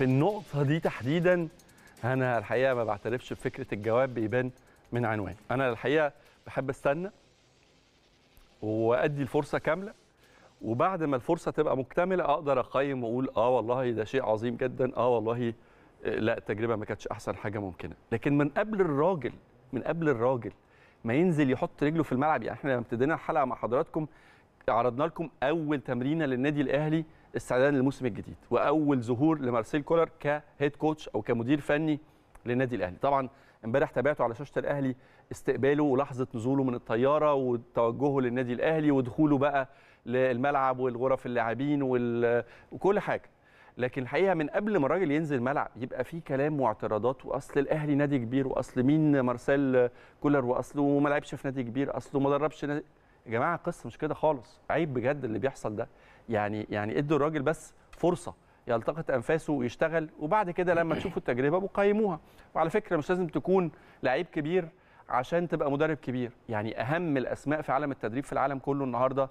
في النقطه دي تحديدا انا الحقيقه ما بعترفش بفكره الجواب بيبان من عنوان انا الحقيقه بحب استنى وادي الفرصه كامله وبعد ما الفرصه تبقى مكتمله اقدر اقيم واقول اه والله ده شيء عظيم جدا اه والله آه لا التجربه ما كانتش احسن حاجه ممكنه لكن من قبل الراجل من قبل الراجل ما ينزل يحط رجله في الملعب يعني احنا لما ابتدينا الحلقه مع حضراتكم عرضنا لكم اول تمرينه للنادي الاهلي استعدادا للموسم الجديد واول ظهور لمارسيل كولر كهيد كوتش او كمدير فني للنادي الاهلي طبعا امبارح تابعته على شاشه الاهلي استقباله ولحظه نزوله من الطياره وتوجهه للنادي الاهلي ودخوله بقى للملعب والغرف اللاعبين وال... وكل حاجه لكن الحقيقه من قبل ما الراجل ينزل الملعب يبقى في كلام واعتراضات واصل الاهلي نادي كبير واصل مين مارسيل كولر واصله ما لعبش في نادي كبير اصله ما دربش نادي... يا جماعه القصه مش كده خالص عيب بجد اللي بيحصل ده يعني يعني ادوا الراجل بس فرصه يلتقط انفاسه ويشتغل وبعد كده لما تشوفوا التجربه بقيموها وعلى فكره مش لازم تكون لعيب كبير عشان تبقى مدرب كبير يعني اهم الاسماء في عالم التدريب في العالم كله النهارده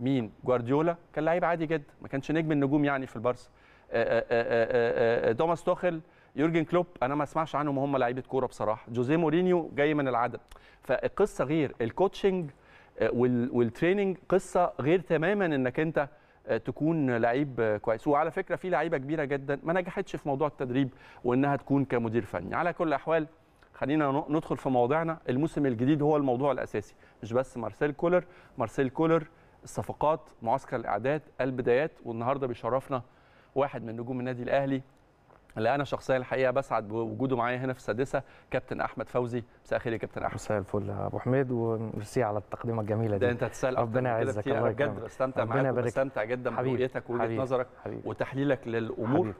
مين جوارديولا كان لعيب عادي جدا ما كانش نجم النجوم يعني في البارسا آه، آه، آه، توماس توخل يورجن كلوب انا ما اسمعش عنهم هم لعيبه كوره بصراحه جوزيه مورينيو جاي من العدم فالقصه غير الكوتشنج والتريننج قصه غير تماما انك انت تكون لعيب كويس وعلى فكره في لعيبه كبيره جدا ما نجحتش في موضوع التدريب وانها تكون كمدير فني على كل الاحوال خلينا ندخل في مواضيعنا الموسم الجديد هو الموضوع الاساسي مش بس مارسيل كولر مارسيل كولر الصفقات معسكر الاعداد البدايات والنهارده بيشرفنا واحد من نجوم النادي الاهلي اللي انا شخصيا الحقيقه بسعد بوجوده معايا هنا في السادسه كابتن احمد فوزي مساء الخير يا كابتن احمد مساء الفل يا ابو حميد وميرسي على التقديم الجميله دي ده انت تسال ربنا يعزك الله بجد بستمتع معاك بستمتع جدا برؤيتك ووجهه نظرك حبيب. وتحليلك للامور حبيب.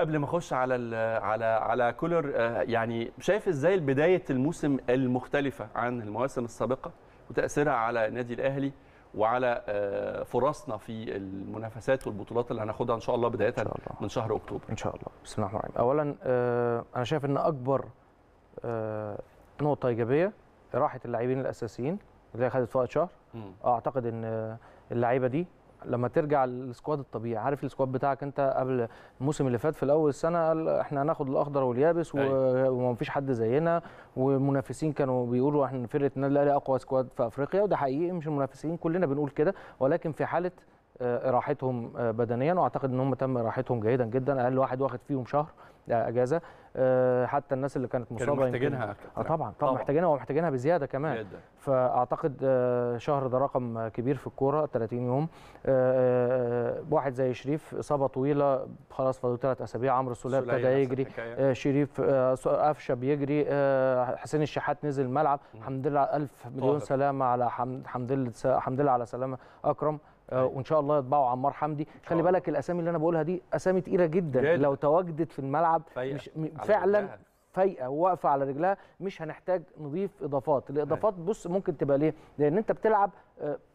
قبل ما اخش على على على كولر آه، يعني شايف ازاي بدايه الموسم المختلفه عن المواسم السابقه وتاثيرها على النادي الاهلي وعلى آه، فرصنا في المنافسات والبطولات اللي هناخدها ان شاء الله بدايه شاء الله. من شهر اكتوبر ان شاء الله بسم الله الرحمن الرحيم اولا آه، انا شايف ان اكبر آه، نقطه ايجابيه راحه اللاعبين الاساسيين اللي خدت في وقت شهر اعتقد ان اللعيبه دي لما ترجع للسكواد الطبيعي عارف السكواد بتاعك انت قبل الموسم اللي فات في الاول السنه قال احنا هناخد الاخضر واليابس أيوه. ومفيش حد زينا والمنافسين كانوا بيقولوا احنا فرقه النادي الاهلي اقوى سكواد في افريقيا وده حقيقي مش المنافسين كلنا بنقول كده ولكن في حاله آه، راحتهم آه، بدنيا واعتقد ان هم تم راحتهم جيدا جدا اقل واحد واخد فيهم شهر اجازه آه، حتى الناس اللي كانت مصابه كانوا محتاجينها اه طبعا طبعا محتاجينها ومحتاجينها بزياده كمان جدا. فاعتقد آه، شهر ده رقم كبير في الكوره 30 يوم آه، واحد زي شريف اصابه طويله خلاص فاضل ثلاث اسابيع عمرو السوليه ابتدى يجري شريف قفشه بيجري حسين الشحات نزل الملعب الحمد لله الف مليون سلامه على حمد لله حمد لله على سلامه اكرم آه، أيوة. وان شاء الله يطبعوا عمار حمدي خلي بالك الاسامي اللي انا بقولها دي اسامي تقيله جدا جد. لو تواجدت في الملعب مش فعلا فايقه وواقفه على رجلها مش هنحتاج نضيف اضافات الاضافات أيوة. بص ممكن تبقى ليه لان انت بتلعب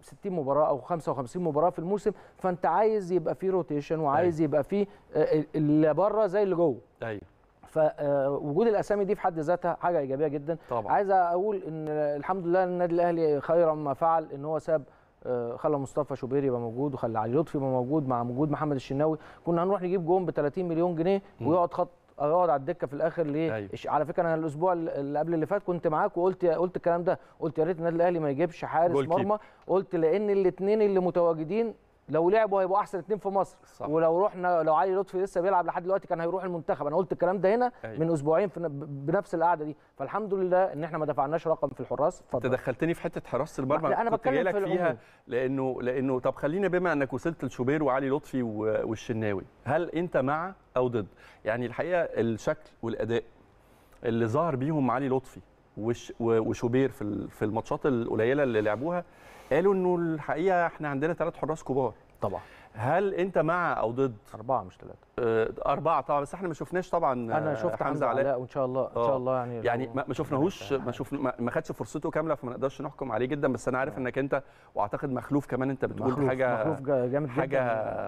60 آه، مباراه او 55 مباراه في الموسم فانت عايز يبقى فيه روتيشن وعايز أيوة. يبقى فيه آه، اللي بره زي اللي جوه ايوه فوجود الاسامي دي في حد ذاتها حاجه ايجابيه جدا طبعا. عايز اقول ان الحمد لله النادي الاهلي خيرا ما فعل ان هو ساب آه، خلى مصطفى شوبير يبقى موجود وخلى علي لطفي يبقى موجود مع وجود محمد الشناوي كنا هنروح نجيب جون ب 30 مليون جنيه ويقعد خط اقعد على الدكه في الاخر ليه أيوة. على فكره انا الاسبوع اللي قبل اللي فات كنت معاك وقلت قلت الكلام ده قلت يا ريت النادي الاهلي ما يجيبش حارس مرمى قلت لان الاثنين اللي متواجدين لو لعبوا هيبقوا احسن اثنين في مصر صح. ولو رحنا لو علي لطفي لسه بيلعب لحد دلوقتي كان هيروح المنتخب انا قلت الكلام ده هنا أيوة. من اسبوعين في بنفس القعده دي فالحمد لله ان احنا ما دفعناش رقم في الحراس اتفضل انت دخلتني في حته حراسه المرمى لا انا بتكلم في فيها لانه لانه طب خلينا بما انك وصلت لشوبير وعلي لطفي والشناوي هل انت مع او ضد يعني الحقيقه الشكل والاداء اللي ظهر بيهم علي لطفي وشوبير في في الماتشات القليله اللي لعبوها قالوا انه الحقيقه احنا عندنا ثلاث حراس كبار طبعا هل انت مع او ضد اربعه مش ثلاثه آه، اربعه طبعا بس احنا ما شفناش طبعا آه، انا شفت حمزه علاء وان شاء الله ان شاء آه، الله يعني يعني ما شفناهوش يعني ما شفنا ما, خدش فرصته كامله فما نقدرش نحكم عليه جدا بس انا عارف انك انت واعتقد مخلوف كمان انت بتقول مخلوف حاجه مخلوف جامد جدا حاجه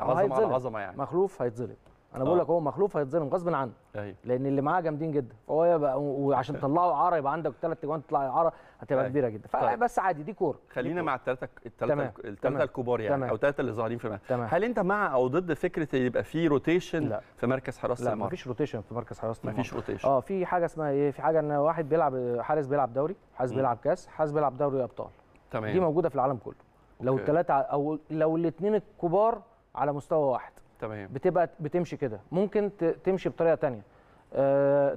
عظمه على عظمه يعني مخلوف هيتظلم انا بقول آه. لك هو مخلوف هيتظلم غصب عنه أيوه. لان اللي معاه جامدين جدا فهو يبقى وعشان طلعوا عاره يبقى عندك ثلاث اجوان تطلع عاره هتبقى أيوه. كبيره جدا فبس طيب. عادي دي كوره خلينا دي مع الثلاثه الثلاثه الثلاثه الكبار يعني تمام. او الثلاثه اللي ظاهرين في تمام. هل انت مع او ضد فكره يبقى في روتيشن لا. في مركز حراسه المرمى لا مفيش روتيشن في مركز حراسه المرمى مفيش روتيشن اه في حاجه اسمها ايه في حاجه ان واحد بيلعب حارس بيلعب دوري حارس بيلعب كاس حارس بيلعب دوري ابطال تمام دي موجوده في العالم كله لو الثلاثه او لو الاثنين الكبار على مستوى واحد تمام بتبقى بتمشي كده ممكن تمشي بطريقه ثانيه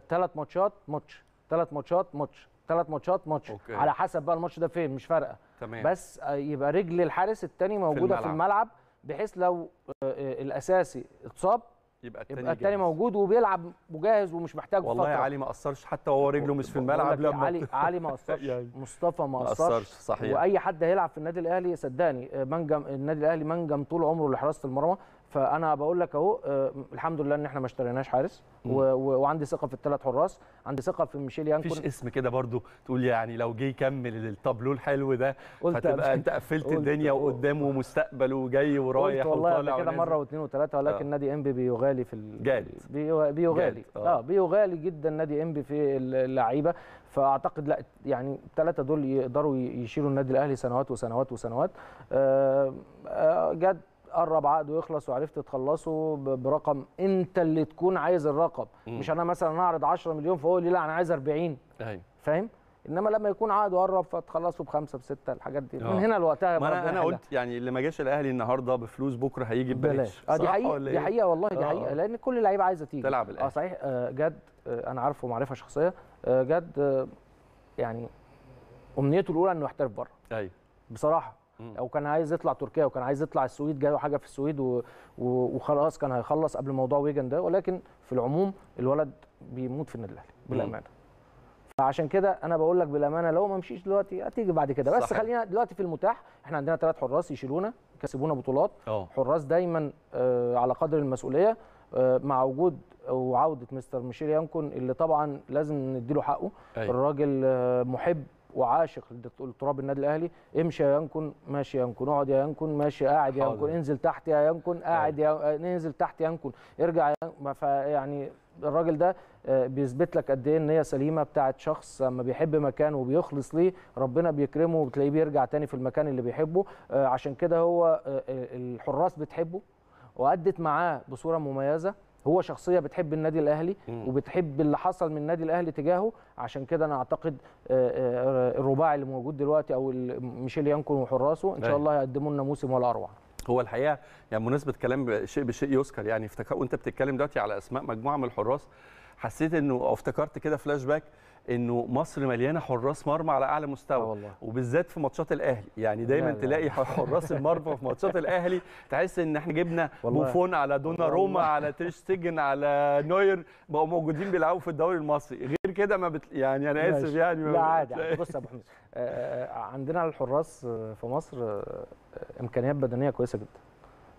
ثلاث آه، ماتشات ماتش ثلاث ماتشات ماتش ثلاث ماتشات ماتش أوكي. على حسب بقى الماتش ده فين مش فارقه تمام بس آه، يبقى رجل الحارس الثاني موجوده في الملعب, في الملعب بحيث لو آه، الاساسي اتصاب يبقى التاني, يبقى التاني موجود وبيلعب وجاهز ومش محتاج والله فترة. علي ما قصرش حتى وهو رجله مش في الملعب لما إيه، علي علي ما قصرش يعني مصطفى ما قصرش صحيح واي حد هيلعب في النادي الاهلي صدقني منجم النادي الاهلي منجم طول عمره لحراسه المرمى فانا بقول لك اهو آه، الحمد لله ان احنا ما اشتريناش حارس وعندي ثقه في الثلاث حراس عندي ثقه في ميشيل يانكون مفيش اسم كده برضو تقول يعني لو جه يكمل التابلو الحلو ده هتبقى انت قفلت الدنيا وقدامه مستقبل وجاي ورايح وطالع والله كده مره واثنين وثلاثه ولكن آه. نادي انبي بيغالي في جاد آه، بيغالي اه بيغالي جدا نادي انبي في اللعيبه فاعتقد لا يعني الثلاثه دول يقدروا يشيلوا النادي الاهلي سنوات وسنوات وسنوات آه آه جد قرب عقده يخلص وعرفت تخلصه برقم انت اللي تكون عايز الرقم مم. مش انا مثلا اعرض 10 مليون فهو لي لا انا عايز 40 ايوه فاهم انما لما يكون عقده قرب فتخلصه بخمسه بسته الحاجات دي أوه. من آه. هنا لوقتها ما انا انا قلت يعني اللي ما جاش الاهلي النهارده بفلوس بكره هيجي ببلاش اه دي حقيقه دي إيه؟ حقيقه والله دي آه. حقيقه لان كل لعيبه عايزه تيجي تلعب الاهلي اه صحيح آه، جد انا عارفه معرفه شخصيه جد يعني امنيته الاولى انه يحترف بره ايوه بصراحه او كان عايز يطلع تركيا وكان عايز يطلع السويد جاله حاجه في السويد وخلاص كان هيخلص قبل موضوع ويجن ده ولكن في العموم الولد بيموت في النادي الاهلي بالامانه فعشان كده انا بقول لك بالامانه لو ما مشيش دلوقتي هتيجي بعد كده بس صحيح. خلينا دلوقتي في المتاح احنا عندنا ثلاث حراس يشيلونا يكسبونا بطولات أوه. حراس دايما آه على قدر المسؤوليه آه مع وجود وعوده مستر ميشيل يانكون اللي طبعا لازم نديله حقه أي. أيوه. الراجل آه محب وعاشق لتراب النادي الاهلي امشي يا ينكن ماشي يا ينكن اقعد يا ينكن ماشي قاعد يا ينكن انزل تحت يا ينكن قاعد يا ننزل تحت يا ينكن ارجع يا فيعني الراجل ده آه، بيثبت لك قد ايه النيه سليمه بتاعه شخص لما بيحب مكان وبيخلص ليه ربنا بيكرمه وبتلاقيه بيرجع تاني في المكان اللي بيحبه آه، عشان كده هو آه، الحراس بتحبه وادت معاه بصوره مميزه هو شخصيه بتحب النادي الاهلي وبتحب اللي حصل من النادي الاهلي تجاهه عشان كده انا اعتقد آه، آه، الرباعي اللي موجود دلوقتي او ميشيل يانكون وحراسه ان شاء أيوة. الله هيقدموا لنا موسم ولا اروع هو الحقيقه يعني بمناسبه كلام شيء بشيء يذكر يعني افتكر وانت بتتكلم دلوقتي على اسماء مجموعه من الحراس حسيت انه افتكرت كده فلاش باك انه مصر مليانه حراس مرمى على اعلى مستوى آه والله. وبالذات في ماتشات الاهلي يعني دايما لا لا. تلاقي حراس المرمى في ماتشات الاهلي تحس ان احنا جبنا والله. بوفون على دونا روما على تيش على نوير بقوا موجودين بيلعبوا في الدوري المصري غير كده ما بت... يعني انا اسف يعني لا عادي بص يا ابو حميد آه، آه، عندنا الحراس في مصر امكانيات بدنيه كويسه جدا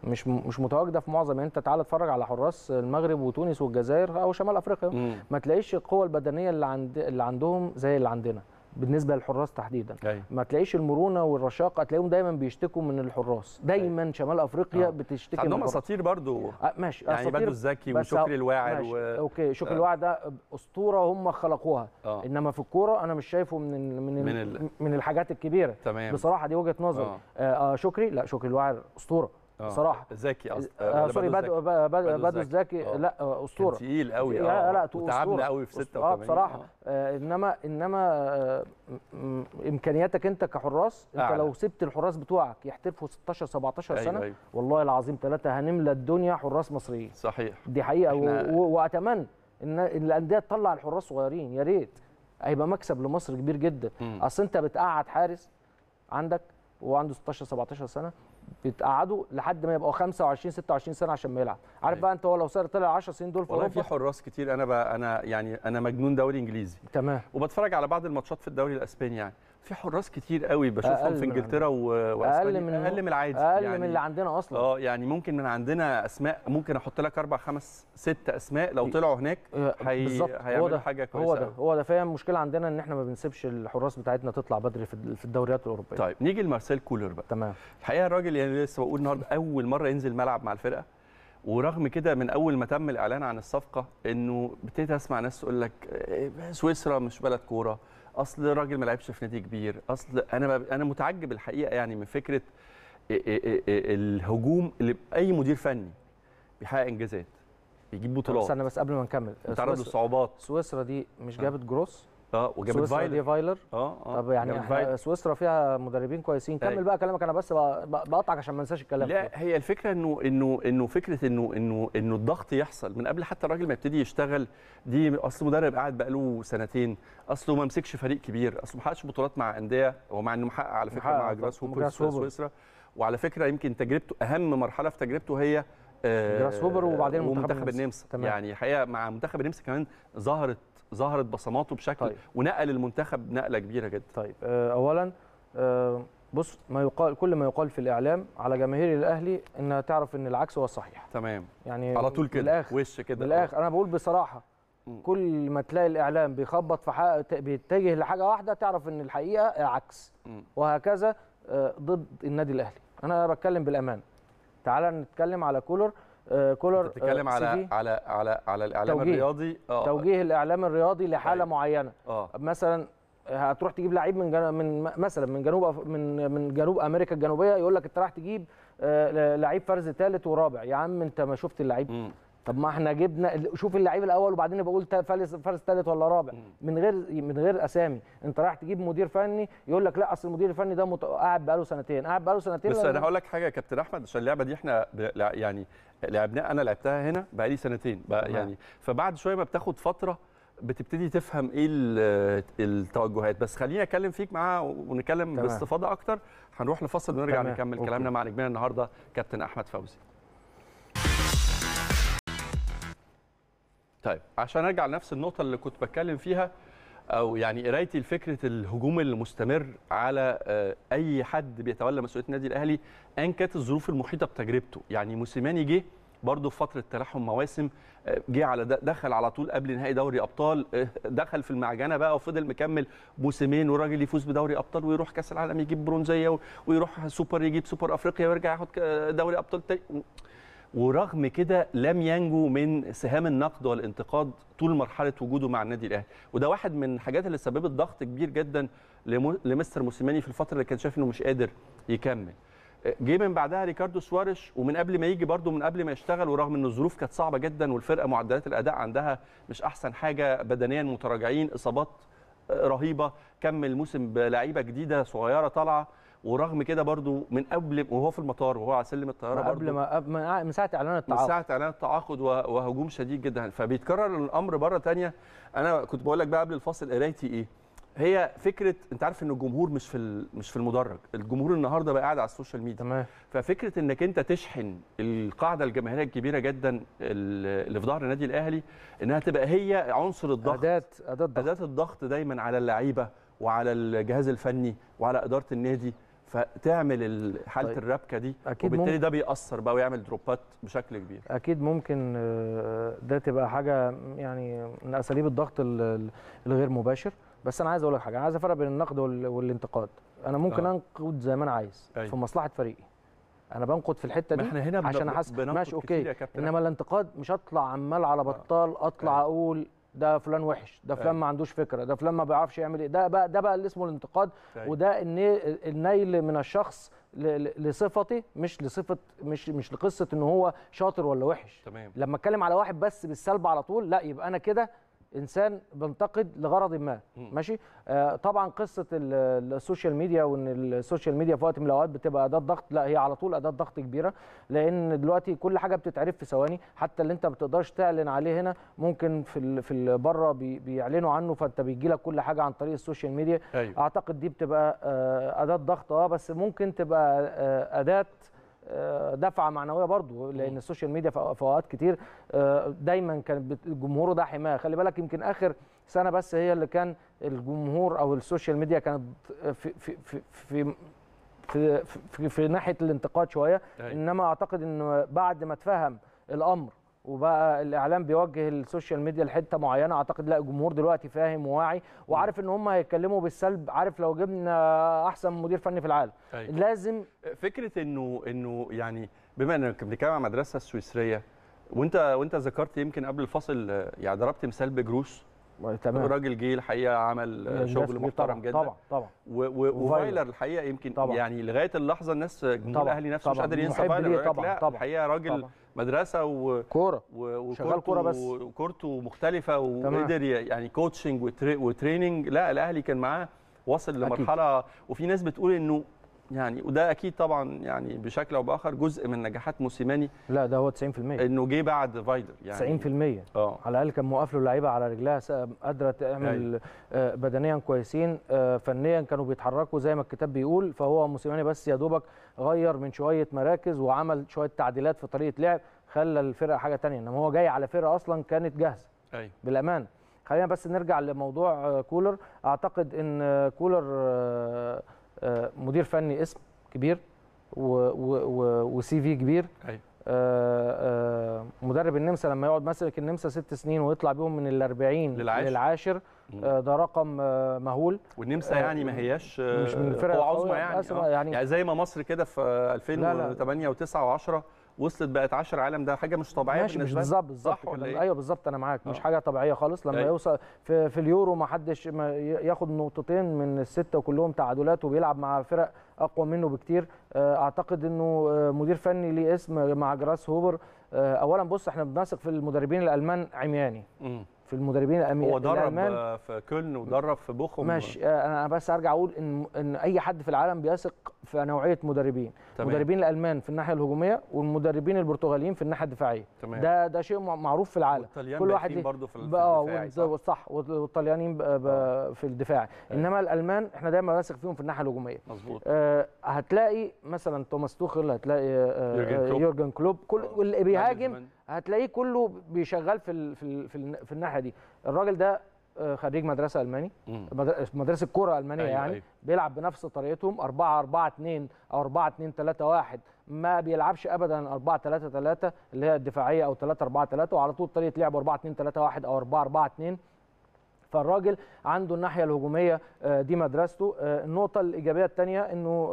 مش مش متواجده في معظم يعني انت تعال اتفرج على حراس المغرب وتونس والجزائر او شمال افريقيا مم. ما تلاقيش القوه البدنيه اللي عند اللي عندهم زي اللي عندنا بالنسبه للحراس تحديدا أي. أيوة. ما تلاقيش المرونه والرشاقه تلاقيهم دايما بيشتكوا من الحراس دايما أي. أيوة. شمال افريقيا أوه. بتشتكي عندهم اساطير برضو آه ماشي يعني بدو الزكي وشكري آه، الواعر ماشي. و... اوكي شكري آه. الواعر ده اسطوره هم خلقوها أوه. انما في الكوره انا مش شايفه من ال... من ال... من, ال... من الحاجات الكبيره تمام. بصراحه دي وجهه نظري آه. آه. آه شكري لا شكري الواعر اسطوره بصراحه زكي قصدي آه, آه، سوري بدو بدو, بدو زكي آه. لا آه، اسطوره تقيل قوي اه لا وتعبنا قوي في 86 اه بصراحه آه انما انما آه امكانياتك انت كحراس انت أعلى. لو سبت الحراس بتوعك يحترفوا 16 17 أيوة، سنه أيوة أيوة. والله العظيم ثلاثه هنملى الدنيا حراس مصريين صحيح دي حقيقه واتمنى ان الانديه تطلع الحراس صغيرين يا ريت هيبقى مكسب لمصر كبير جدا اصل انت بتقعد حارس عندك وعنده 16 17 سنه بتقعده لحد ما يبقى 25 26 سنه عشان ما يلعب عارف أيوة. بقى انت هو لو صار طلع 10 سنين دول في والله في حراس كتير انا بقى انا يعني انا مجنون دوري انجليزي تمام وبتفرج على بعض الماتشات في الدوري الاسباني يعني في حراس كتير قوي بشوفهم في انجلترا واسبانيا اقل من اقل من العادي اقل يعني من اللي عندنا اصلا اه يعني ممكن من عندنا اسماء ممكن احط لك اربع خمس ست اسماء لو طلعوا هناك آه، هي هيعملوا حاجه كويسه هو ده هو ده فهي المشكله عندنا ان احنا ما بنسيبش الحراس بتاعتنا تطلع بدري في الدوريات الاوروبيه طيب نيجي لمارسيل كولر بقى تمام الحقيقه الراجل يعني لسه بقول النهارده اول مره ينزل ملعب مع الفرقه ورغم كده من اول ما تم الاعلان عن الصفقه انه ابتديت اسمع ناس تقول لك إيه، سويسرا مش بلد كوره اصل الراجل ما لعبش في نادي كبير اصل انا انا متعجب الحقيقه يعني من فكره الهجوم اللي اي مدير فني بيحقق انجازات بيجيب بطولات استنى بس قبل ما نكمل تعرض لصعوبات سويسرا دي مش آه. جابت جروس اه وجابت فايلر فايلر اه اه طب يعني آه، سويسرا فيها مدربين كويسين طيب. كمل بقى كلامك انا بس بقطعك عشان ما انساش الكلام لا فيه. هي الفكره انه انه انه فكره انه انه انه الضغط يحصل من قبل حتى الراجل ما يبتدي يشتغل دي اصل مدرب قاعد بقى له سنتين اصله ما مسكش فريق كبير اصله ما حققش بطولات مع انديه ومع انه محقق على فكره محقق مع جراس هوبر سويسرا وعلى فكره يمكن تجربته اهم مرحله في تجربته هي آه، جراس هوبر وبعدين منتخب النمسا يعني الحقيقه مع منتخب النمسا كمان ظهرت ظهرت بصماته بشكل طيب. ونقل المنتخب نقله كبيره جدا طيب آه، اولا آه، بص ما يقال كل ما يقال في الاعلام على جماهير الاهلي انها تعرف ان العكس هو الصحيح تمام يعني على طول كده وش كده بالاخر انا بقول بصراحه كل ما تلاقي الاعلام بيخبط في حاجه بيتجه لحاجه واحده تعرف ان الحقيقه عكس وهكذا آه، ضد النادي الاهلي انا بتكلم بالامان تعال نتكلم على كولر آه، كولر بتتكلم آه، على على على على الاعلام توجيه. الرياضي أوه. توجيه الاعلام الرياضي لحاله طيب. معينه أوه. مثلا هتروح تجيب لعيب من جن... من مثلا من جنوب من من جنوب امريكا الجنوبيه يقول لك انت راح تجيب آه، لعيب فرز ثالث ورابع يا عم انت ما شفت اللعيب طب ما احنا جبنا شوف اللعيب الاول وبعدين بقول فارس فارس ثالث ولا رابع من غير من غير اسامي انت رايح تجيب مدير فني يقول لك لا اصل المدير الفني ده مت... قاعد بقاله سنتين قاعد بقاله سنتين بس انا هقول لك حاجه يا كابتن احمد عشان اللعبه دي احنا يعني لعبناها انا لعبتها هنا بقالي سنتين بقى يعني فبعد شويه ما بتاخد فتره بتبتدي تفهم ايه التوجهات بس خليني اتكلم فيك معاه ونتكلم باستفاضه اكتر هنروح لفصل ونرجع نكمل كلامنا مع نجمنا النهارده كابتن احمد فوزي طيب عشان ارجع لنفس النقطه اللي كنت بتكلم فيها او يعني قرايتي لفكره الهجوم المستمر على آه، اي حد بيتولى مسؤوليه النادي الاهلي ان كانت الظروف المحيطه بتجربته يعني موسيماني جه برضه في فتره تلاحم مواسم آه، جه على دخل على طول قبل نهائي دوري ابطال آه، دخل في المعجنه بقى وفضل مكمل موسمين والراجل يفوز بدوري ابطال ويروح كاس العالم يجيب برونزيه ويروح سوبر يجيب سوبر افريقيا ويرجع ياخد دوري ابطال تاني ورغم كده لم ينجو من سهام النقد والانتقاد طول مرحله وجوده مع النادي الاهلي وده واحد من الحاجات اللي سببت ضغط كبير جدا لمستر موسيماني في الفتره اللي كان شايف انه مش قادر يكمل جه من بعدها ريكاردو سوارش ومن قبل ما يجي برده من قبل ما يشتغل ورغم ان الظروف كانت صعبه جدا والفرقه معدلات الاداء عندها مش احسن حاجه بدنيا متراجعين اصابات آه، رهيبه كمل موسم بلعيبه جديده صغيره طالعه ورغم كده برضو من قبل وهو في المطار وهو على سلم الطياره برضو قبل ما آه، من ساعه اعلان التعاقد من ساعه اعلان التعاقد وهجوم شديد جدا فبيتكرر الامر مره ثانيه انا كنت بقول لك بقى قبل الفاصل قرايتي ايه هي فكره انت عارف ان الجمهور مش في مش في المدرج الجمهور النهارده بقى قاعد على السوشيال ميديا تمام ففكره انك انت تشحن القاعده الجماهيريه الكبيره جدا اللي في ظهر النادي الاهلي انها تبقى هي عنصر الضغط اداه اداه الضغط اداه الضغط دايما على اللعيبه وعلى الجهاز الفني وعلى اداره النادي فتعمل حاله طيب. الربكه دي أكيد وبالتالي ده بيأثر بقى ويعمل دروبات بشكل كبير اكيد ممكن آه، ده تبقى حاجه يعني من اساليب الضغط الغير مباشر بس انا عايز اقول لك حاجه انا عايز افرق بين النقد والانتقاد انا ممكن آه. انقد زي ما انا عايز أي. أيوه. في مصلحه فريقي انا بنقد في الحته دي احنا هنا عشان احس ماشي اوكي انما الانتقاد مش اطلع عمال على آه. بطال اطلع آه. اقول ده فلان وحش ده فلان ما عندوش فكره ده فلان ما بيعرفش يعمل ايه ده بقى ده بقى اللي اسمه الانتقاد وده النيل من الشخص لصفتي مش لصفه مش مش لقصه ان هو شاطر ولا وحش تمام لما اتكلم على واحد بس بالسلب على طول لا يبقى انا كده انسان بنتقد لغرض ما ماشي آه طبعا قصه السوشيال ميديا وان السوشيال ميديا في وقت من الاوقات بتبقى اداه ضغط لا هي على طول اداه ضغط كبيره لان دلوقتي كل حاجه بتتعرف في ثواني حتى اللي انت ما بتقدرش تعلن عليه هنا ممكن في في بره بي بيعلنوا عنه فانت بيجي لك كل حاجه عن طريق السوشيال ميديا أيوه. اعتقد دي بتبقى آه اداه ضغط اه بس ممكن تبقى آه اداه آه، دفعه معنويه برضو لان السوشيال ميديا في اوقات كتير آه، دايما كان جمهوره ده حمايه خلي بالك يمكن اخر سنه بس هي اللي كان الجمهور او السوشيال ميديا كانت في في في, في في, في, في ناحيه الانتقاد شويه أيوة. انما اعتقد ان بعد ما اتفهم الامر وبقى الاعلام بيوجه السوشيال ميديا لحته معينه اعتقد لا الجمهور دلوقتي فاهم وواعي وعارف ان هم هيتكلموا بالسلب عارف لو جبنا احسن مدير فني في العالم أي. أيوة. لازم فكره انه انه يعني بما انك بنتكلم عن المدرسه السويسريه وانت وانت ذكرت يمكن قبل الفصل يعني ضربت مثال بجروس تمام راجل جه الحقيقه عمل شغل محترم جدا طبعا طبعا وفايلر الحقيقه يمكن طبعا يعني لغايه اللحظه الناس الجمهور الاهلي نفسه مش قادر ينسى فايلر طبعا لا طبعا الحقيقه راجل طبعا مدرسه و وشغال كوره بس وكورته مختلفه وقدر يعني كوتشنج وتريننج لا الاهلي كان معاه وصل لمرحله أكيد. وفي ناس بتقول انه يعني وده اكيد طبعا يعني بشكل او باخر جزء من نجاحات موسيماني لا ده هو 90% انه جه بعد فايلر يعني 90% اه على الاقل كان موقف له اللعيبه على رجلها قادره تعمل أيوه. آه بدنيا كويسين آه فنيا كانوا بيتحركوا زي ما الكتاب بيقول فهو موسيماني بس يا دوبك غير من شويه مراكز وعمل شويه تعديلات في طريقه لعب خلى الفرقه حاجه ثانيه انما هو جاي على فرقه اصلا كانت جاهزه ايوه بالامانه خلينا بس نرجع لموضوع آه، كولر اعتقد ان آه، كولر آه آه، مدير فني اسم كبير وسي في كبير أيوة. آه، آه، مدرب النمسا لما يقعد ماسك النمسا ست سنين ويطلع بيهم من ال 40 للعاشر, للعاشر ده رقم مهول والنمسا يعني ما هياش مش من فرق قوى عظمى يعني, يعني يعني زي ما مصر كده في 2008 و9 و10 وصلت بقت 10 عالم ده حاجه مش طبيعيه مش بالظبط بالظبط إيه؟ ايوه بالظبط انا معاك مش آه. حاجه طبيعيه خالص لما أيوة. يوصل في, في اليورو ما حدش ياخد نقطتين من السته وكلهم تعادلات وبيلعب مع فرق اقوى منه بكتير آه، اعتقد انه آه، مدير فني ليه اسم مع جراس هوبر اولا بص احنا بنثق في المدربين الالمان عمياني في المدربين الالمان هو درب في كولن ودرب في بوخم ماشي آه، انا بس ارجع اقول ان ان اي حد في العالم بيثق في نوعيه مدربين تمام. المدربين الالمان في الناحيه الهجوميه والمدربين البرتغاليين في الناحيه الدفاعيه تمام. ده ده شيء معروف في العالم كل واحد برضه في الدفاع صح, صح. والطليانيين في الدفاع انما الالمان احنا دايما بنثق فيهم في الناحيه الهجوميه مظبوط آه هتلاقي مثلا توماس توخل هتلاقي آه يورجن كلوب, يورجن كلوب. كل اللي بيهاجم هتلاقيه كله بيشغل في في في, في الناحيه دي الراجل ده آه، خريج مدرسه الماني مدرسه كره المانيه أيوة يعني أيوة. بيلعب بنفس طريقتهم 4 4 2 او 4 2 3 1 ما بيلعبش ابدا 4 3 3 اللي هي الدفاعيه او 3 4 3 وعلى طول طريقه لعبه 4 2 3 1 او 4 4 2 فالراجل عنده الناحيه الهجوميه آه، دي مدرسته آه، النقطه الايجابيه الثانيه انه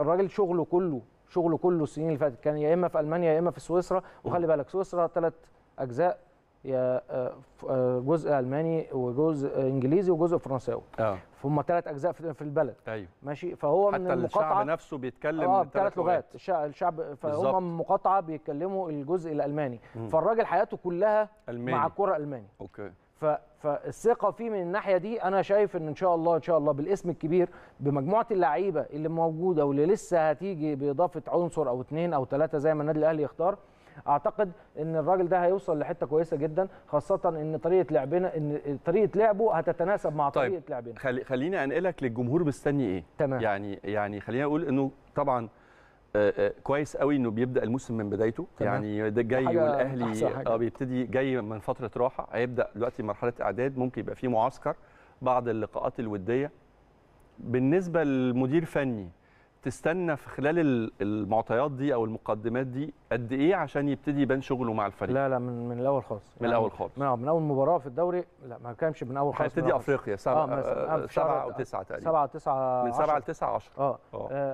الراجل شغله كله شغله كله السنين اللي فاتت كان يا اما في المانيا يا اما في سويسرا وخلي بالك سويسرا ثلاث اجزاء يا آه، آه، جزء الماني وجزء انجليزي وجزء فرنساوي اه فهم ثلاث اجزاء في البلد ايوه ماشي فهو حتى من المقاطعه الشعب نفسه بيتكلم اه ثلاث لغات الشعب فهم من مقاطعه بيتكلموا الجزء الالماني فالراجل حياته كلها ألماني. مع كره الماني اوكي فالثقه فيه من الناحيه دي انا شايف ان ان شاء الله ان شاء الله بالاسم الكبير بمجموعه اللعيبه اللي موجوده واللي لسه هتيجي باضافه عنصر او اثنين او ثلاثه زي ما النادي الاهلي يختار اعتقد ان الراجل ده هيوصل لحته كويسه جدا خاصه ان طريقه لعبنا ان طريقه لعبه هتتناسب مع طيب طريقه لعبنا خلي خليني انقلك للجمهور مستني ايه تمام. يعني يعني خليني اقول انه طبعا آه، آه، كويس قوي انه بيبدا الموسم من بدايته يعني ده جاي والاهلي اه بيبتدي جاي من فتره راحه هيبدا دلوقتي مرحله اعداد ممكن يبقى في معسكر بعض اللقاءات الوديه بالنسبه لمدير فني بتستنى في خلال المعطيات دي او المقدمات دي قد ايه عشان يبتدي يبان شغله مع الفريق؟ لا لا من من الاول خالص من يعني الاول خالص من, آه، من اول مباراه في الدوري لا ما كانش من اول خالص هيبتدي افريقيا سبعه آه, آه،, آه، سبعه او تسعه تقريبا سبعه تسعه من سبعه لتسعه 10 اه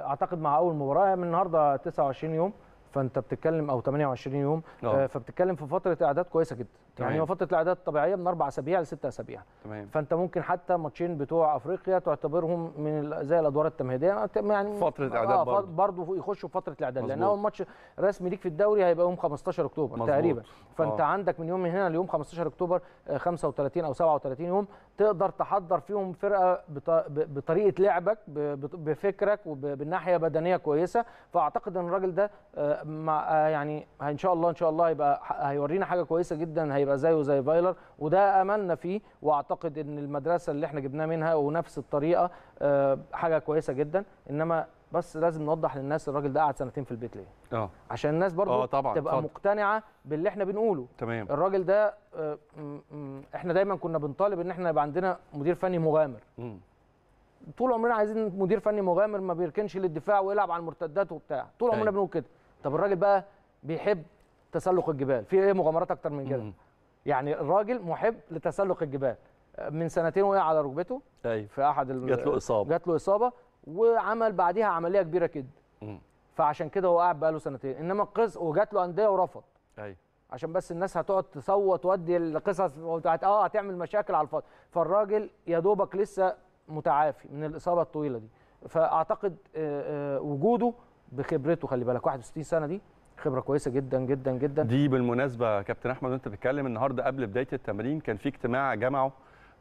اعتقد مع اول مباراه من النهارده 29 يوم فانت بتتكلم او 28 يوم أوه. فبتتكلم في فتره اعداد كويسه جدا يعني هو فتره الاعداد الطبيعيه من اربع اسابيع لست اسابيع تمام فانت ممكن حتى ماتشين بتوع افريقيا تعتبرهم من زي الادوار التمهيديه يعني فتره اعداد آه برضه برضه يخشوا في فتره الاعداد لان اول ماتش رسمي ليك في الدوري هيبقى يوم 15 اكتوبر مزبوط. تقريبا فانت آه. عندك من يوم من هنا ليوم 15 اكتوبر 35 آه، او 37 يوم تقدر تحضر فيهم فرقه بطريقه لعبك بفكرك وبالناحيه بدنيه كويسه فاعتقد ان الراجل ده آه، آه، يعني ان شاء الله ان شاء الله هيبقى هيورينا حاجه كويسه جدا هيبقى زيه زي فايلر وده املنا فيه واعتقد ان المدرسه اللي احنا جبناه منها ونفس الطريقه آه، حاجه كويسه جدا انما بس لازم نوضح للناس الراجل ده قعد سنتين في البيت ليه اه عشان الناس برضو آه، طبعًا تبقى فضل. مقتنعه باللي احنا بنقوله تمام الراجل ده آه، احنا دايما كنا بنطالب ان احنا يبقى عندنا مدير فني مغامر م. طول عمرنا عايزين مدير فني مغامر ما بيركنش للدفاع ويلعب على المرتدات وبتاع طول عمرنا أيوه. بنقول كده طب الراجل بقى بيحب تسلق الجبال في ايه مغامرات اكتر من كده يعني الراجل محب لتسلق الجبال من سنتين وقع على ركبته أيوة. في احد ال... جات له اصابه جات له اصابه وعمل بعديها عمليه كبيره كده م. فعشان كده هو قاعد بقاله سنتين انما قص وجات له انديه ورفض ايوه عشان بس الناس هتقعد تصوت وادي القصص اه هتعمل مشاكل على الفاضي فالراجل يا دوبك لسه متعافي من الاصابه الطويله دي فاعتقد آه، آه، وجوده بخبرته خلي بالك 61 سنه دي خبره كويسه جدا جدا جدا دي بالمناسبه كابتن احمد وانت بتتكلم النهارده قبل بدايه التمرين كان في اجتماع جمعه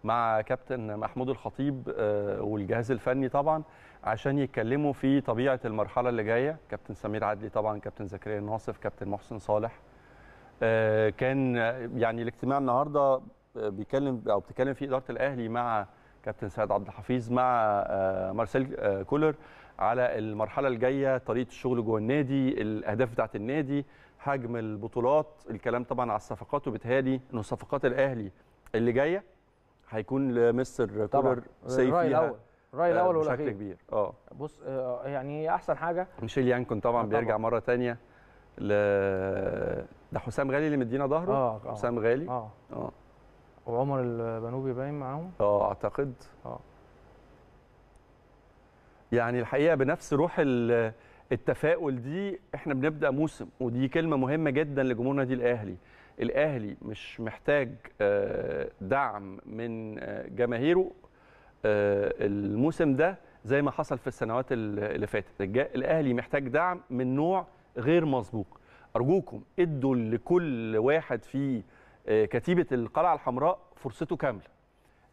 مع كابتن محمود الخطيب آه، والجهاز الفني طبعا عشان يتكلموا في طبيعه المرحله اللي جايه كابتن سمير عدلي طبعا كابتن زكريا ناصف كابتن محسن صالح آه، كان يعني الاجتماع النهارده آه، بيتكلم او بتتكلم فيه اداره الاهلي مع كابتن سيد عبد الحفيظ مع مارسيل كولر على المرحله الجايه طريقه الشغل جوه النادي الاهداف بتاعه النادي حجم البطولات الكلام طبعا على الصفقات وبالتالي انه صفقات الاهلي اللي جايه هيكون لمستر كولر سيف فيها الراي الاول والاخير آه، بشكل كبير اه بص آه يعني احسن حاجه ميشيل يانكون طبعا, آه، طبعا بيرجع مره ثانيه ل ده حسام غالي اللي مدينا ظهره آه،, آه حسام غالي اه اه وعمر البنوبي باين معاهم اه اعتقد اه يعني الحقيقه بنفس روح التفاؤل دي احنا بنبدا موسم ودي كلمه مهمه جدا لجمهور النادي الاهلي الاهلي مش محتاج آه، دعم من آه، جماهيره آه، الموسم ده زي ما حصل في السنوات اللي فاتت الاهلي محتاج دعم من نوع غير مسبوق ارجوكم ادوا لكل واحد في كتيبه القلعه الحمراء فرصته كامله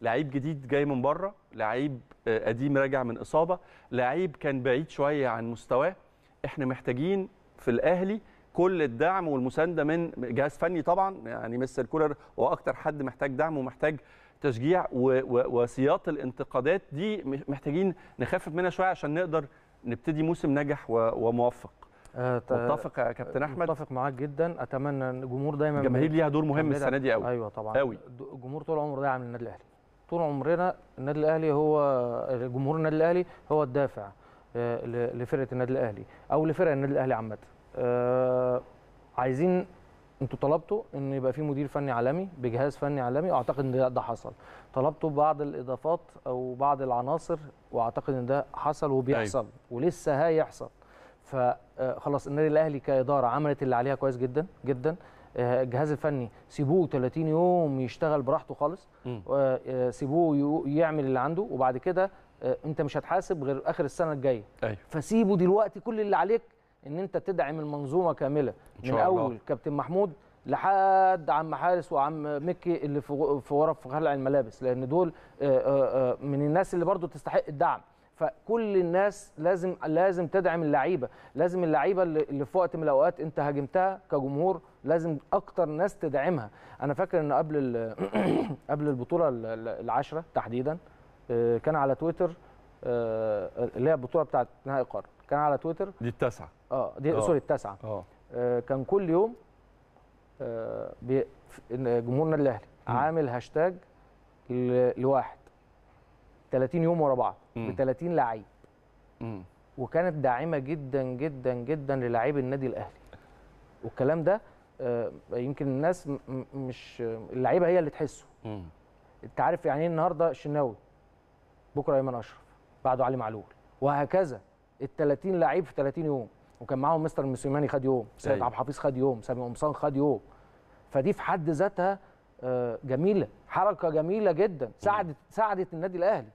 لعيب جديد جاي من بره لعيب آه، قديم راجع من اصابه لعيب كان بعيد شويه عن مستواه احنا محتاجين في الاهلي كل الدعم والمسانده من جهاز فني طبعا يعني مستر كولر هو اكتر حد محتاج دعم ومحتاج تشجيع وسياق الانتقادات دي محتاجين نخفف منها شويه عشان نقدر نبتدي موسم ناجح وموفق آه، متفق يا كابتن احمد متفق معاك جدا اتمنى ان الجمهور دايما الجماهير ليها دور مهم السنه دي قوي ايوه طبعا قوي الجمهور طول عمره داعم للنادي الاهلي طول عمرنا النادي الاهلي هو جمهور النادي الاهلي هو الدافع آه، لفرقه النادي الاهلي او لفرقه النادي الاهلي عامه آه، عايزين انتوا طلبتوا ان يبقى في مدير فني عالمي بجهاز فني عالمي واعتقد ان ده حصل طلبتوا بعض الاضافات او بعض العناصر واعتقد ان ده حصل وبيحصل أيوة. ولسه هيحصل فخلاص آه، النادي الاهلي كاداره عملت اللي عليها كويس جدا جدا آه، الجهاز الفني سيبوه 30 يوم يشتغل براحته خالص آه، آه، سيبوه يعمل اللي عنده وبعد كده انت مش هتحاسب غير اخر السنه الجايه أيوه. فسيبه دلوقتي كل اللي عليك ان انت تدعم المنظومه كامله من اول كابتن محمود لحد عم حارس وعم مكي اللي في غرف خلع الملابس لان دول من الناس اللي برضو تستحق الدعم فكل الناس لازم لازم تدعم اللعيبه لازم اللعيبه اللي في وقت من الاوقات انت هاجمتها كجمهور لازم اكتر ناس تدعمها انا فاكر ان قبل قبل البطوله العشره تحديدا آه، كان على تويتر آه، اللي هي البطوله بتاعه نهائي القرن كان على تويتر دي التاسعه اه دي أوه. سوري التاسعه آه. اه كان كل يوم جمهورنا الاهلي عامل هاشتاج لواحد 30 يوم ورا بعض ب 30 لعيب وكانت داعمه جدا جدا جدا للاعيب النادي الاهلي والكلام ده آه، يمكن الناس مش اللعيبه هي اللي تحسه انت عارف يعني ايه النهارده الشناوي بكره ايمن اشرف بعده علي معلول وهكذا ال 30 لعيب في 30 يوم وكان معاهم مستر موسيماني خد يوم سيد أيوه. عبد الحفيظ خد يوم سامي قمصان خد يوم فدي في حد ذاتها آه، جميله حركه جميله جدا ساعدت ساعدت النادي الاهلي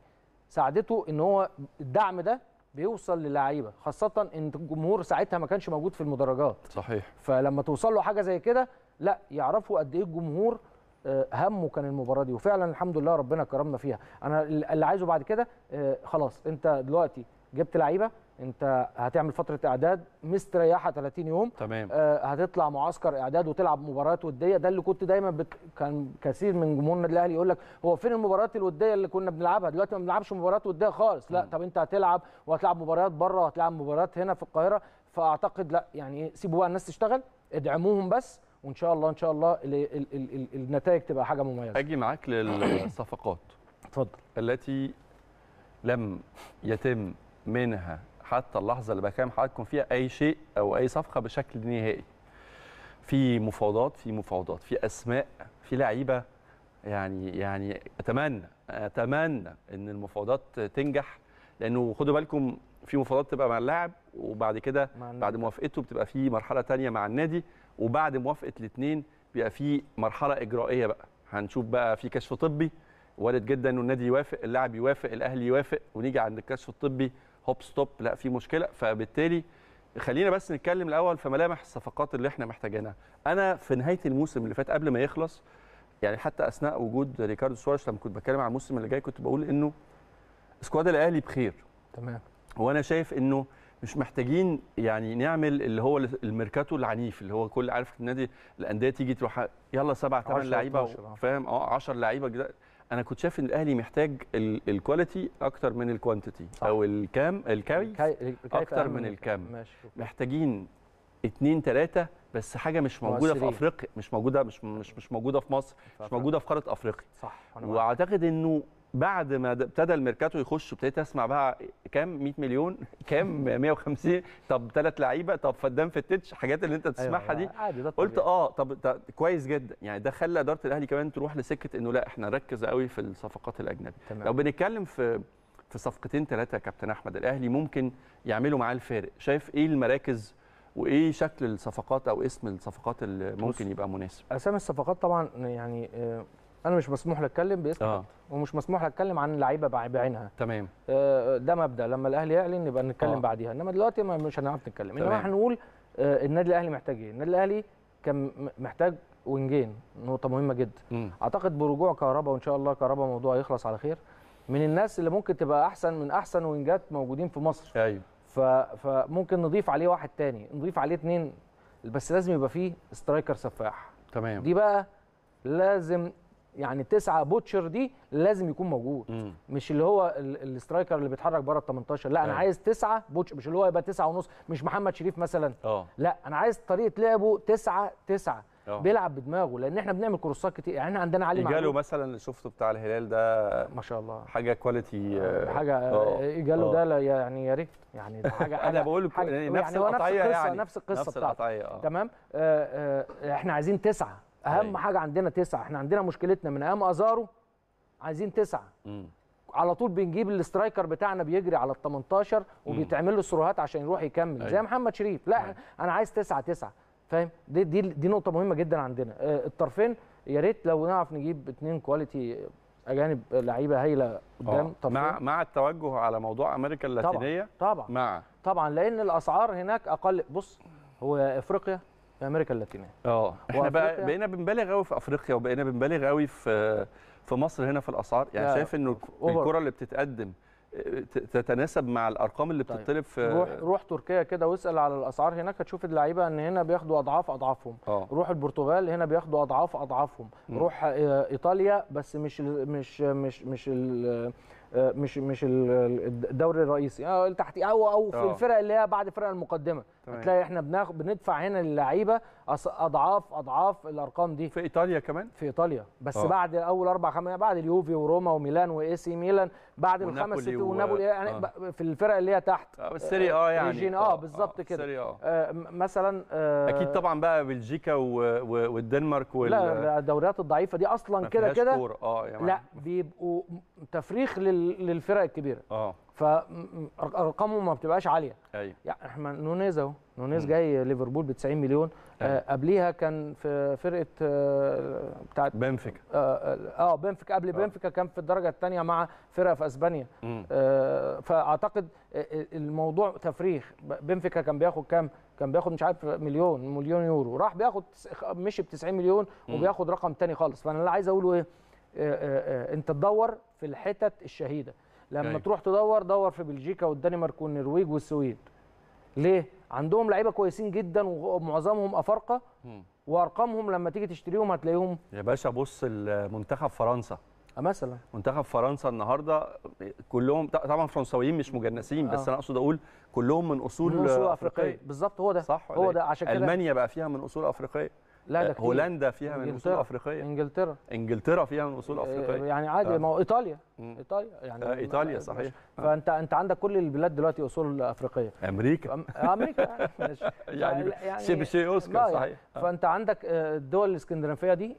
ساعدته ان هو الدعم ده بيوصل للعيبه خاصه ان الجمهور ساعتها ما كانش موجود في المدرجات صحيح فلما توصل له حاجه زي كده لا يعرفوا قد ايه الجمهور آه، همه كان المباراه دي وفعلا الحمد لله ربنا كرمنا فيها انا اللي عايزه بعد كده آه، خلاص انت دلوقتي جبت لعيبه انت هتعمل فتره اعداد مستريحه 30 يوم تمام آه هتطلع معسكر اعداد وتلعب مباريات وديه ده اللي كنت دايما بت... كان كثير من جمهور النادي الاهلي يقول لك هو فين المباريات الوديه اللي كنا بنلعبها دلوقتي ما بنلعبش مباريات وديه خالص لا م. طب انت هتلعب وهتلعب مباريات بره وهتلعب مباريات هنا في القاهره فاعتقد لا يعني إيه، سيبوا بقى الناس تشتغل ادعموهم بس وان شاء الله ان شاء الله ال... ال... ال... النتائج تبقى حاجه مميزه اجي معاك للصفقات اتفضل التي لم يتم منها حتى اللحظه اللي بكلم حضراتكم فيها اي شيء او اي صفقه بشكل نهائي في مفاوضات في مفاوضات في اسماء في لعيبه يعني يعني اتمنى اتمنى ان المفاوضات تنجح لانه خدوا بالكم في مفاوضات تبقى مع اللاعب وبعد كده بعد موافقته بتبقى في مرحله ثانيه مع النادي وبعد موافقه الاثنين بيبقى في مرحله اجرائيه بقى هنشوف بقى في كشف طبي وارد جدا انه النادي يوافق اللاعب يوافق الاهلي يوافق ونيجي عند الكشف الطبي هوب ستوب لا في مشكله فبالتالي خلينا بس نتكلم الاول في ملامح الصفقات اللي احنا محتاجينها انا في نهايه الموسم اللي فات قبل ما يخلص يعني حتى اثناء وجود ريكاردو سواريز لما كنت بتكلم على الموسم اللي جاي كنت بقول انه سكواد الاهلي بخير تمام وانا شايف انه مش محتاجين يعني نعمل اللي هو الميركاتو العنيف اللي هو كل عارف النادي الانديه تيجي تروح يلا سبع ثمان لعيبه آه. فاهم اه 10 لعيبه انا كنت شايف ان الاهلي محتاج الكواليتي اكتر من الكوانتيتي او الكام الكاري اكتر من الكام محتاجين اتنين تلاته بس حاجه مش موجوده في افريقيا مش موجوده مش مش مش موجوده في مصر مش موجوده في قاره افريقيا صح واعتقد انه بعد ما ابتدى الميركاتو يخش ابتديت اسمع بقى كام 100 مليون كام 150 طب ثلاث لعيبه طب فدان التتش الحاجات اللي انت أيوة، تسمعها دي قلت اه طب كويس جدا يعني ده خلى اداره الاهلي كمان تروح لسكه انه لا احنا نركز قوي في الصفقات الاجنبيه لو بنتكلم في في صفقتين ثلاثه يا كابتن احمد الاهلي ممكن يعملوا معاه الفارق شايف ايه المراكز وايه شكل الصفقات او اسم الصفقات اللي ممكن يبقى مناسب اسامي الصفقات طبعا يعني آه، انا مش مسموح لي اتكلم باسم آه. ومش مسموح لي اتكلم عن لعيبه بعينها تمام آه ده مبدا لما الاهلي يعلن نبقى نتكلم آه. بعديها انما دلوقتي مش هنعرف نتكلم انما هنقول آه النادي الاهلي محتاج ايه النادي الاهلي كان محتاج وينجين نقطه مهمه جدا م. اعتقد برجوع كهربا وان شاء الله كهربا موضوع يخلص على خير من الناس اللي ممكن تبقى احسن من احسن وينجات موجودين في مصر ايوه فممكن نضيف عليه واحد تاني نضيف عليه اتنين بس لازم يبقى فيه سترايكر سفاح تمام دي بقى لازم يعني تسعة بوتشر دي لازم يكون موجود مم. مش اللي هو الاسترايكر اللي بيتحرك بره ال 18 لا انا أه. عايز تسعة بوتشر مش اللي هو يبقى تسعة ونص مش محمد شريف مثلا أوه. لا انا عايز طريقه لعبه تسعة تسعة أوه. بيلعب بدماغه لان احنا بنعمل كروسات كتير يعني احنا عندنا علي جاله مثلا شفته بتاع الهلال ده ما شاء الله حاجه كواليتي آه، آه، حاجه آه، جاله ده يعني يا ريت يعني ده حاجه, حاجة انا بقول حاجة يعني يعني نفس يعني القطعيه نفس القصه يعني نفس القصه نفس تمام آه آه احنا عايزين تسعه اهم أي. حاجه عندنا تسعه احنا عندنا مشكلتنا من ايام ازارو عايزين تسعه م. على طول بنجيب الاسترايكر بتاعنا بيجري على ال 18 وبيتعمل له سروهات عشان يروح يكمل أي. أيوه. زي محمد شريف لا أي. أيوه. انا عايز تسعه تسعه فاهم دي دي دي نقطه مهمه جدا عندنا آه، الطرفين يا ريت لو نعرف نجيب اثنين كواليتي اجانب لعيبه هايله قدام آه، مع مع التوجه على موضوع امريكا اللاتينيه طبعا طبعا مع طبعا لان الاسعار هناك اقل بص هو افريقيا في امريكا اللاتينيه اه احنا بقى بقينا بنبالغ قوي في افريقيا وبقينا بنبالغ قوي في في مصر هنا في الاسعار يعني شايف انه الكره اللي بتتقدم تتناسب مع الارقام اللي طيب. بتطلب طيب. في روح روح تركيا كده واسال على الاسعار هناك هتشوف اللعيبه ان هنا بياخدوا اضعاف اضعافهم أوه. روح البرتغال هنا بياخدوا اضعاف اضعافهم م. روح آه، ايطاليا بس مش مش مش مش آه، مش مش الدوري الرئيسي او آه، تحت او او في الفرق اللي هي بعد فرق المقدمه هتلاقي احنا بناخد بندفع هنا للعيبه اضعاف اضعاف الارقام دي في ايطاليا كمان في ايطاليا بس أوه. بعد اول اربع خمس بعد اليوفي وروما وميلان واي سي ميلان بعد الخمس ست ونابولي يعني آه. في الفرق اللي هي تحت آه السيري اه يعني آه،, اه بالظبط آه، كده آه. آه مثلا آه اكيد طبعا بقى بلجيكا والدنمارك وال لا الدوريات الضعيفه دي اصلا كده كده اه لا بيبقوا تفريخ للفرق الكبيره اه فارقامه ما بتبقاش عاليه ايوه يعني احنا نونيز اهو نونيز جاي ليفربول ب 90 مليون آه، أيوة. آه كان في فرقه آه بتاعت بنفيكا اه, آه, آه، بنفيكا قبل آه. بنفيكا كان في الدرجه الثانيه مع فرقه في اسبانيا آه فاعتقد الموضوع تفريخ بنفيكا كان بياخد كام كان بياخد مش عارف مليون مليون يورو راح بياخد مشي ب 90 مليون وبياخد رقم ثاني خالص فانا اللي عايز اقوله ايه انت تدور في الحتت الشهيده لما أيوة. تروح تدور دور في بلجيكا والدنمارك والنرويج والسويد ليه عندهم لعيبه كويسين جدا ومعظمهم افارقه وارقامهم لما تيجي تشتريهم هتلاقيهم يا باشا بص منتخب فرنسا آه، مثلا منتخب فرنسا النهارده كلهم طبعا فرنساويين مش مجنسين بس آه. انا اقصد اقول كلهم من اصول من اصول افريقيه, أفريقية. بالظبط هو ده صح هو إيه؟ ده عشان كده المانيا بقى فيها من اصول افريقيه لا ده آه، كتير. هولندا فيها من اصول افريقيه انجلترا انجلترا فيها من اصول آه، افريقيه يعني عادي آه. ما هو ايطاليا مم. ايطاليا يعني آه ايطاليا صحيح آه. فانت انت عندك كل البلاد دلوقتي اصول افريقيه امريكا امريكا يعني ماشي يعني, يعني, يعني اوسكار يعني صحيح آه. فانت عندك آه، الدول الاسكندنافيه دي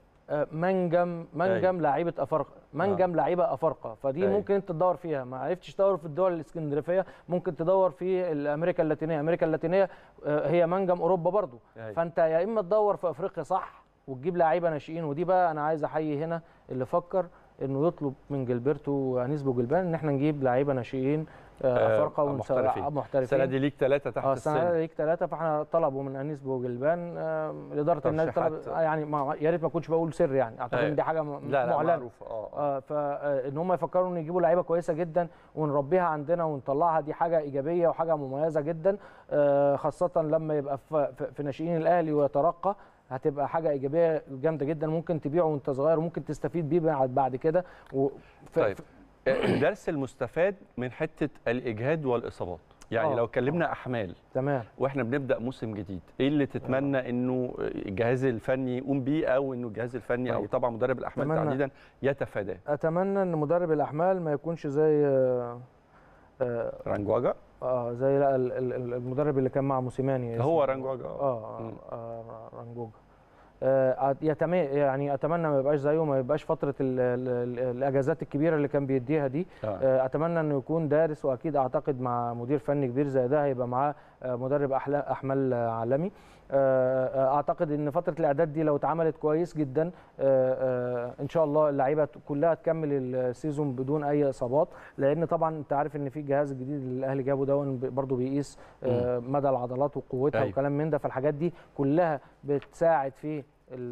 منجم منجم لعيبه افارقه منجم نعم. لعيبه افارقه فدي أي. ممكن انت تدور فيها ما عرفتش تدور في الدول الاسكندنافيه ممكن تدور في امريكا اللاتينيه امريكا اللاتينيه آه، هي منجم اوروبا برضو أي. فانت يا اما تدور في افريقيا صح وتجيب لعيبه ناشئين ودي بقى انا عايز احيي هنا اللي فكر انه يطلب من جلبرتو وانيس بوجلبان ان احنا نجيب لعيبه ناشئين آه، آه، افارقه ومحترفين محترفين السنه آه، دي ليك ثلاثه تحت السن السنه دي ليك ثلاثه فاحنا طلبوا من انيس بوجلبان اداره النادي طلب يعني يا ريت ما كنتش بقول سر يعني اعتقد ان دي أيوة. حاجه لا لا معروفه اه فان هم يفكروا ان يجيبوا لعيبه كويسه جدا ونربيها عندنا ونطلعها دي حاجه ايجابيه وحاجه مميزه جدا خاصه لما يبقى في ناشئين الاهلي ويترقى هتبقى حاجه ايجابيه جامده جدا ممكن تبيعه وانت صغير وممكن تستفيد بيه بعد بعد كده و... ف... طيب الدرس المستفاد من حته الاجهاد والاصابات يعني أوه. لو اتكلمنا احمال تمام واحنا بنبدا موسم جديد ايه اللي تتمنى أوه. انه الجهاز الفني يقوم بيه او انه الجهاز الفني طيب. او طبعا مدرب الاحمال تحديدا يتفاداه اتمنى ان مدرب الاحمال ما يكونش زي آه، آه، رانجواجا اه زي لا المدرب اللي كان مع موسيماني هو رانجواجا اه, آه, آه, آه، رانجواجا آه، يعني اتمنى ما يبقاش زيه ما يبقاش فتره الاجازات الكبيره اللي كان بيديها دي آه. آه، اتمنى انه يكون دارس واكيد اعتقد مع مدير فني كبير زي ده هيبقى معاه آه، مدرب احمال عالمي آه، آه، اعتقد ان فتره الاعداد دي لو اتعملت كويس جدا ان شاء الله اللعيبه كلها تكمل السيزون بدون اي اصابات لان طبعا انت عارف ان في الجهاز الجديد اللي الاهلي جابه ده برضه بيقيس مدى العضلات وقوتها أيوة. وكلام من ده فالحاجات دي كلها بتساعد في الـ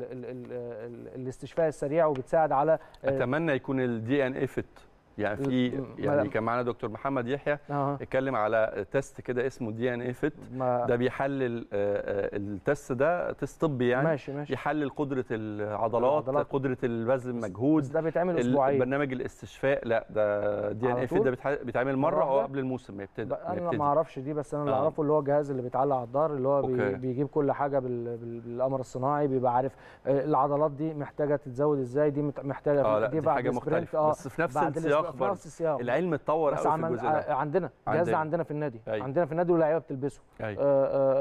الـ الـ الاستشفاء السريع وبتساعد على اتمنى يكون الدي ان اي فت يعني في يعني كان معانا دكتور محمد يحيى آه. اتكلم على تيست كده اسمه دي ان اي فيت ده بيحلل آه، آه، التيست ده تيست طبي يعني ماشي ماشي. يحلل قدره العضلات, العضلات. قدره البذل المجهود ده بيتعمل اسبوعيا برنامج الاستشفاء لا ده دي ان اي فيت ده بيتعمل مره او قبل الموسم ما يبتدي انا ما اعرفش دي بس انا اللي اعرفه آه. اللي هو الجهاز اللي بيتعلق على الظهر اللي هو أوكي. بيجيب كل حاجه بالقمر الصناعي بيبقى عارف العضلات دي محتاجه تتزود ازاي دي محتاجه آه دي, دي حاجه مختلفه آه بس في نفس السياق اكبر العلم اتطور قوي في الجزء ده آه، عندنا الجهاز ده عندنا في النادي أي. أيوه. عندنا في النادي واللعيبه بتلبسه أيوه. آه,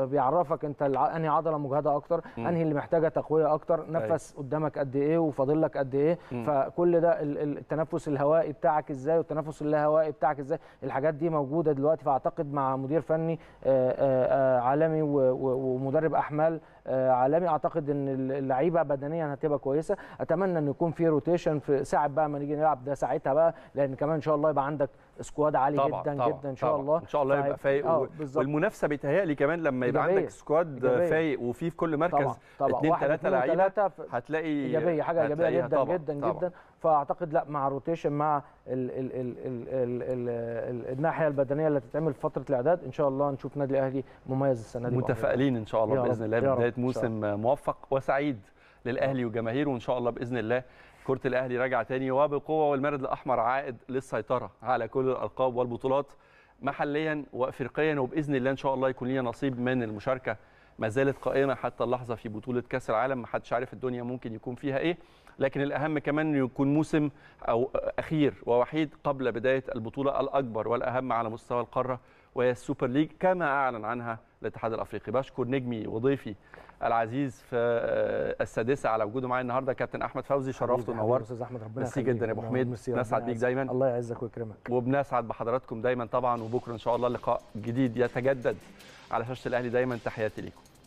آه، بيعرفك انت انهي عضله مجهده اكتر م. انهي اللي محتاجه تقويه اكتر أيوه. نفس أي. قدامك قد ايه وفاضل لك قد ايه م. فكل ده التنفس الهوائي بتاعك ازاي والتنفس اللاهوائي بتاعك ازاي الحاجات دي موجوده دلوقتي فاعتقد مع مدير فني آآ آه، آآ عالمي ومدرب احمال آه، عالمي اعتقد ان اللعيبه بدنيا هتبقى كويسه اتمنى ان يكون في روتيشن في ساعه بقى ما نيجي نلعب ده ساعتها بقى لان كمان ان شاء الله يبقى عندك سكواد عالي طبعًا جدا طبعًا جدا ان شاء الله ان شاء الله يبقى فايق آه والمنافسه بيتهيألي كمان لما يبقى إيجابية. عندك سكواد فايق وفي في كل مركز اثنين ثلاثه لعيبه هتلاقي ايجابيه حاجه ايجابيه جدا طبعًا جدا طبعًا جدا فاعتقد لا مع روتيشن مع الـ الـ الـ الـ الـ الـ الناحيه البدنيه اللي هتتعمل في فتره الاعداد ان شاء الله نشوف نادي الاهلي مميز السنه دي متفائلين ان شاء الله باذن الله بدايه موسم موفق وسعيد للاهلي وجماهيره وان شاء الله باذن الله كره الاهلي راجع تاني وبقوه والمرد الاحمر عائد للسيطره على كل الالقاب والبطولات محليا وافريقيا وباذن الله ان شاء الله يكون لنا نصيب من المشاركه ما زالت قائمه حتى اللحظه في بطوله كاس العالم ما حدش عارف الدنيا ممكن يكون فيها ايه لكن الاهم كمان انه يكون موسم او اخير ووحيد قبل بدايه البطوله الاكبر والاهم على مستوى القاره والسوبر ليج كما أعلن عنها الاتحاد الأفريقي بشكر نجمي وضيفي العزيز في آه، السادسة على وجوده معايا النهارده كابتن أحمد فوزي شرفت ونورت أستاذ أحمد ربنا ميرسي جدا يا أبو حميد بنسعد بيك دايما الله يعزك ويكرمك وبنسعد بحضراتكم دايما طبعا وبكرة إن شاء الله لقاء جديد يتجدد على شاشة الأهلي دايما تحياتي ليكم